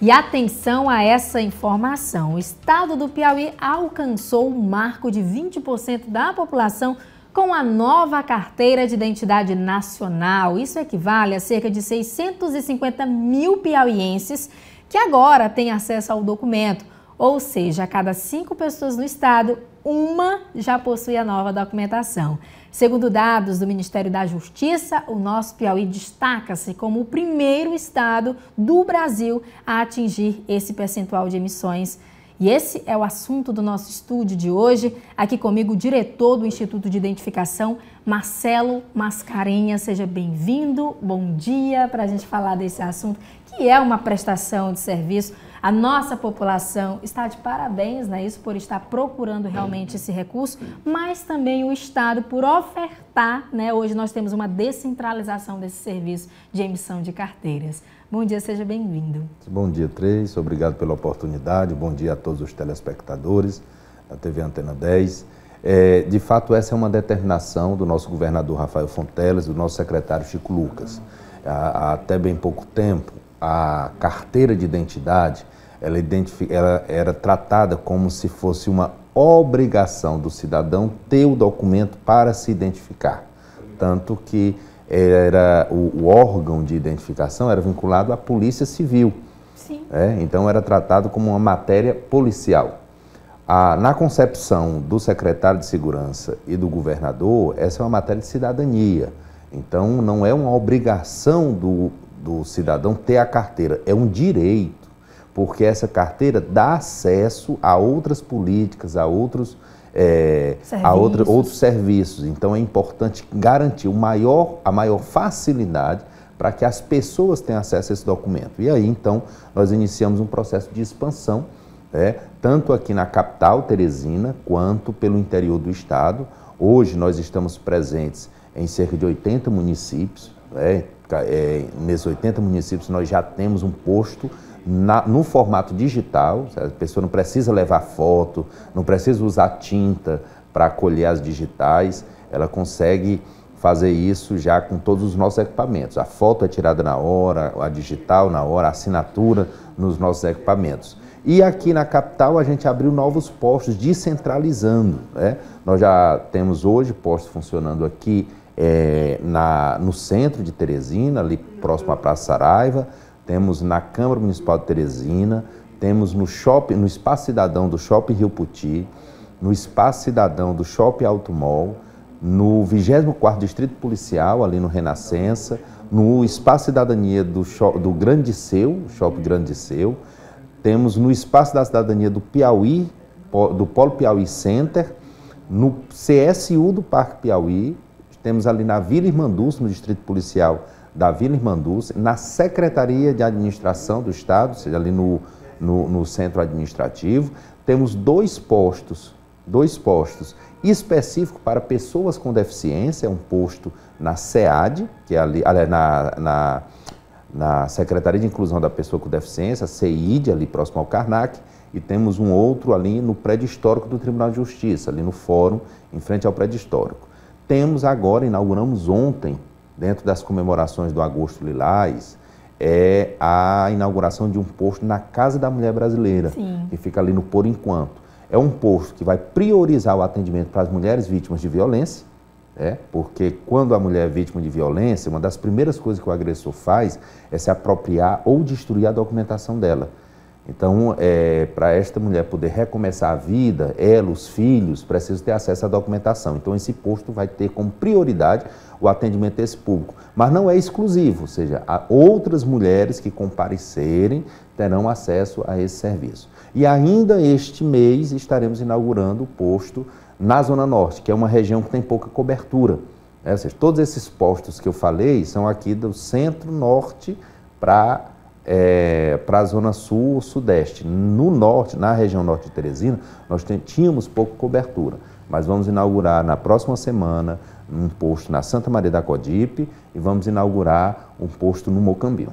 E atenção a essa informação: o estado do Piauí alcançou o marco de 20% da população com a nova carteira de identidade nacional. Isso equivale a cerca de 650 mil piauienses que agora têm acesso ao documento. Ou seja, a cada cinco pessoas no estado, uma já possui a nova documentação. Segundo dados do Ministério da Justiça, o nosso Piauí destaca-se como o primeiro estado do Brasil a atingir esse percentual de emissões. E esse é o assunto do nosso estúdio de hoje. Aqui comigo o diretor do Instituto de Identificação, Marcelo Mascarenha. Seja bem-vindo, bom dia, para a gente falar desse assunto que é uma prestação de serviço a nossa população está de parabéns, né, isso por estar procurando realmente esse recurso, mas também o Estado por ofertar, né, hoje nós temos uma descentralização desse serviço de emissão de carteiras. Bom dia, seja bem-vindo. Bom dia, Três, obrigado pela oportunidade, bom dia a todos os telespectadores da TV Antena 10. É, de fato, essa é uma determinação do nosso governador Rafael Fonteles, do nosso secretário Chico Lucas. Há, há até bem pouco tempo, a carteira de identidade ela, ela era tratada como se fosse uma obrigação do cidadão ter o documento para se identificar. Tanto que era o, o órgão de identificação era vinculado à Polícia Civil. É, então era tratado como uma matéria policial. na concepção do secretário de Segurança e do governador, essa é uma matéria de cidadania. Então não é uma obrigação do, do cidadão ter a carteira, é um direito porque essa carteira dá acesso a outras políticas, a outros, é, a outra, outros serviços. Então é importante garantir o maior, a maior facilidade para que as pessoas tenham acesso a esse documento. E aí, então, nós iniciamos um processo de expansão, né, tanto aqui na capital, Teresina, quanto pelo interior do estado. Hoje nós estamos presentes em cerca de 80 municípios, né, é, nesses 80 municípios nós já temos um posto na, no formato digital, a pessoa não precisa levar foto, não precisa usar tinta para colher as digitais, ela consegue fazer isso já com todos os nossos equipamentos. A foto é tirada na hora, a digital na hora, a assinatura nos nossos equipamentos. E aqui na capital a gente abriu novos postos descentralizando. Né? Nós já temos hoje postos funcionando aqui é, na, no centro de Teresina, ali próximo à Praça Saraiva temos na Câmara Municipal de Teresina, temos no shopping, no Espaço Cidadão do Shopping Rio Puti, no Espaço Cidadão do Shopping Alto Mall, no 24 Distrito Policial, ali no Renascença, no Espaço Cidadania do, do Grande Seu, Shopping Grande Seu, temos no Espaço da Cidadania do Piauí, do Polo Piauí Center, no CSU do Parque Piauí, temos ali na Vila Irmandus, no Distrito Policial, da Vila Irmanduz, na Secretaria de Administração do Estado, ou seja, ali no, no, no centro administrativo. Temos dois postos, dois postos específico para pessoas com deficiência, é um posto na SEAD, que é ali, na, na, na Secretaria de Inclusão da Pessoa com Deficiência, CEID, ali próximo ao Karnak, e temos um outro ali no prédio histórico do Tribunal de Justiça, ali no fórum, em frente ao prédio histórico. Temos agora, inauguramos ontem, dentro das comemorações do Agosto Lilás, é a inauguração de um posto na Casa da Mulher Brasileira, Sim. que fica ali no Por Enquanto. É um posto que vai priorizar o atendimento para as mulheres vítimas de violência, é porque quando a mulher é vítima de violência, uma das primeiras coisas que o agressor faz é se apropriar ou destruir a documentação dela. Então, é, para esta mulher poder recomeçar a vida, ela, os filhos, precisam ter acesso à documentação. Então, esse posto vai ter como prioridade o atendimento desse público. Mas não é exclusivo, ou seja, outras mulheres que comparecerem terão acesso a esse serviço. E ainda este mês estaremos inaugurando o posto na Zona Norte, que é uma região que tem pouca cobertura. É, ou seja, todos esses postos que eu falei são aqui do centro-norte para é, para a zona sul ou sudeste. No norte, na região norte de Teresina, nós tínhamos pouco cobertura, mas vamos inaugurar na próxima semana um posto na Santa Maria da Codipe e vamos inaugurar um posto no Mocambinho.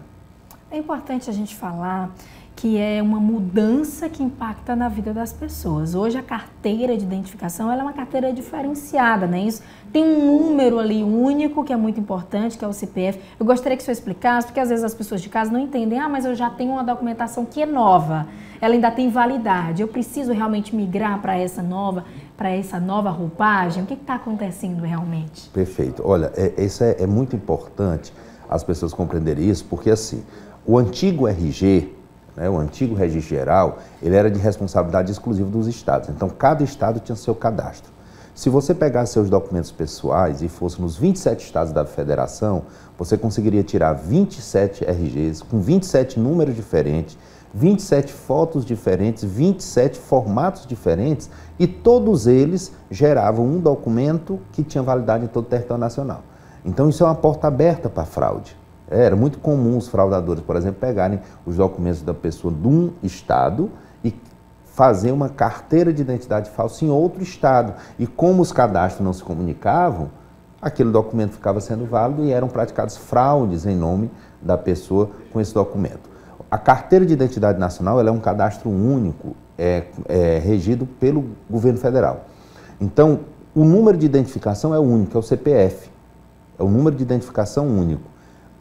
É importante a gente falar que é uma mudança que impacta na vida das pessoas. Hoje a carteira de identificação é uma carteira diferenciada, né? Isso tem um número ali único que é muito importante, que é o CPF. Eu gostaria que você explicasse, porque às vezes as pessoas de casa não entendem. Ah, mas eu já tenho uma documentação que é nova. Ela ainda tem validade. Eu preciso realmente migrar para essa nova, para essa nova roupagem. O que está acontecendo realmente? Perfeito. Olha, é, isso é, é muito importante as pessoas compreenderem isso, porque assim, o antigo RG né? O antigo registro geral ele era de responsabilidade exclusiva dos estados. Então, cada estado tinha seu cadastro. Se você pegasse seus documentos pessoais e fosse nos 27 estados da federação, você conseguiria tirar 27 RGs com 27 números diferentes, 27 fotos diferentes, 27 formatos diferentes e todos eles geravam um documento que tinha validade em todo o território nacional. Então isso é uma porta aberta para fraude. É, era muito comum os fraudadores, por exemplo, pegarem os documentos da pessoa de um estado e fazer uma carteira de identidade falsa em outro estado. E como os cadastros não se comunicavam, aquele documento ficava sendo válido e eram praticados fraudes em nome da pessoa com esse documento. A carteira de identidade nacional é um cadastro único, é, é regido pelo governo federal. Então, o número de identificação é único, é o CPF. É o número de identificação único.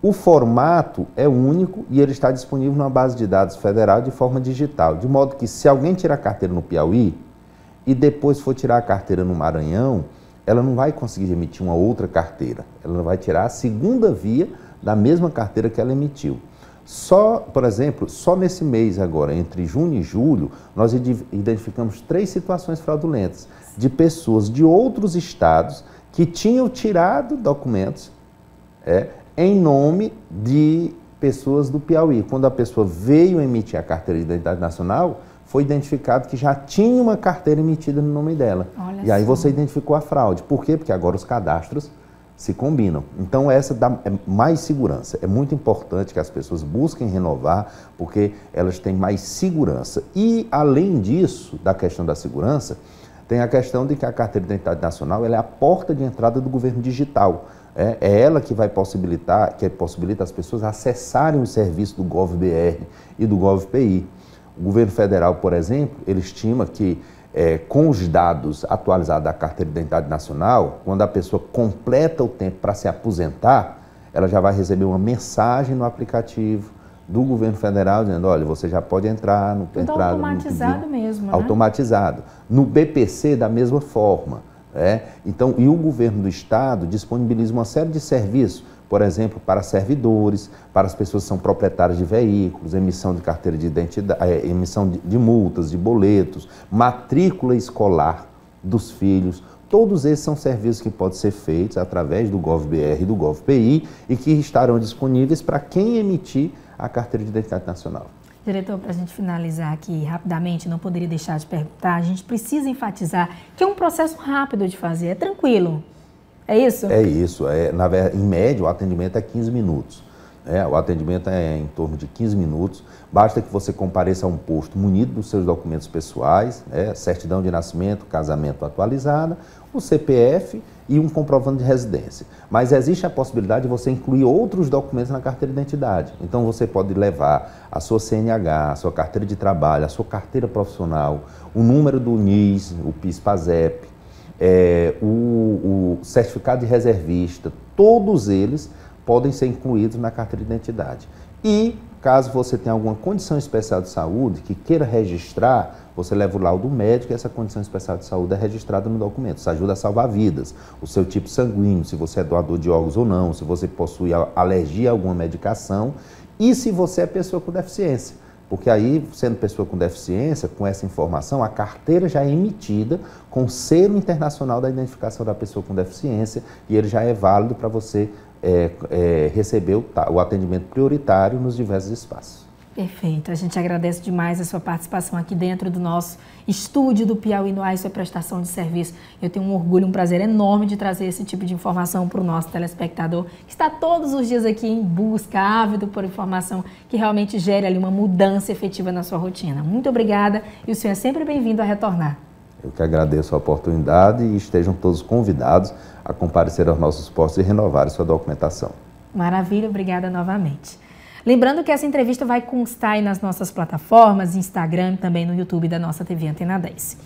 O formato é único e ele está disponível numa base de dados federal de forma digital, de modo que se alguém tirar a carteira no Piauí e depois for tirar a carteira no Maranhão, ela não vai conseguir emitir uma outra carteira. Ela vai tirar a segunda via da mesma carteira que ela emitiu. Só, por exemplo, só nesse mês agora, entre junho e julho, nós identificamos três situações fraudulentas de pessoas de outros estados que tinham tirado documentos é, em nome de pessoas do Piauí. Quando a pessoa veio emitir a carteira de identidade nacional, foi identificado que já tinha uma carteira emitida no nome dela. Olha e aí você identificou a fraude. Por quê? Porque agora os cadastros se combinam. Então essa dá é mais segurança. É muito importante que as pessoas busquem renovar, porque elas têm mais segurança. E além disso, da questão da segurança, tem a questão de que a carteira de identidade nacional é a porta de entrada do governo digital. É, é ela que vai possibilitar, que possibilita as pessoas acessarem o serviço do GovBR e do GovPI. O governo federal, por exemplo, ele estima que é, com os dados atualizados da Carteira de Identidade Nacional, quando a pessoa completa o tempo para se aposentar, ela já vai receber uma mensagem no aplicativo do governo federal dizendo, olha, você já pode entrar no Tudo entrar né? automatizado no, mesmo. Automatizado. Né? No BPC, da mesma forma. É? Então, e o governo do estado disponibiliza uma série de serviços, por exemplo, para servidores, para as pessoas que são proprietárias de veículos, emissão de carteira de identidade, é, emissão de multas, de boletos, matrícula escolar dos filhos. Todos esses são serviços que podem ser feitos através do GovBR e do GovPI e que estarão disponíveis para quem emitir a carteira de identidade nacional. Diretor, para a gente finalizar aqui rapidamente, não poderia deixar de perguntar, a gente precisa enfatizar que é um processo rápido de fazer, é tranquilo. É isso? É isso. É, na, em média, o atendimento é 15 minutos. É, o atendimento é em torno de 15 minutos. Basta que você compareça a um posto munido dos seus documentos pessoais, né? certidão de nascimento, casamento atualizada, o CPF e um comprovante de residência. Mas existe a possibilidade de você incluir outros documentos na carteira de identidade. Então você pode levar a sua CNH, a sua carteira de trabalho, a sua carteira profissional, o número do NIS, o PIS-PASEP, é, eh, o, o certificado de reservista, todos eles podem ser incluídos na carteira de identidade. E Caso você tenha alguma condição especial de saúde que queira registrar, você leva o laudo médico e essa condição especial de saúde é registrada no documento. Isso ajuda a salvar vidas. O seu tipo sanguíneo, se você é doador de órgãos ou não, se você possui alergia a alguma medicação e se você é pessoa com deficiência. Porque aí, sendo pessoa com deficiência, com essa informação, a carteira já é emitida com o selo internacional da identificação da pessoa com deficiência e ele já é válido para você é, é, receber o, o atendimento prioritário nos diversos espaços. Perfeito. A gente agradece demais a sua participação aqui dentro do nosso estúdio do Piauí no ar e sua prestação de serviço. Eu tenho um orgulho, um prazer enorme de trazer esse tipo de informação para o nosso telespectador que está todos os dias aqui em busca, ávido por informação que realmente gere ali uma mudança efetiva na sua rotina. Muito obrigada e o senhor é sempre bem-vindo a retornar. Eu que agradeço a oportunidade e estejam todos convidados a comparecer aos nossos postos e renovar sua documentação. Maravilha, obrigada novamente. Lembrando que essa entrevista vai constar nas nossas plataformas, Instagram, também no YouTube da nossa TV Antena 10.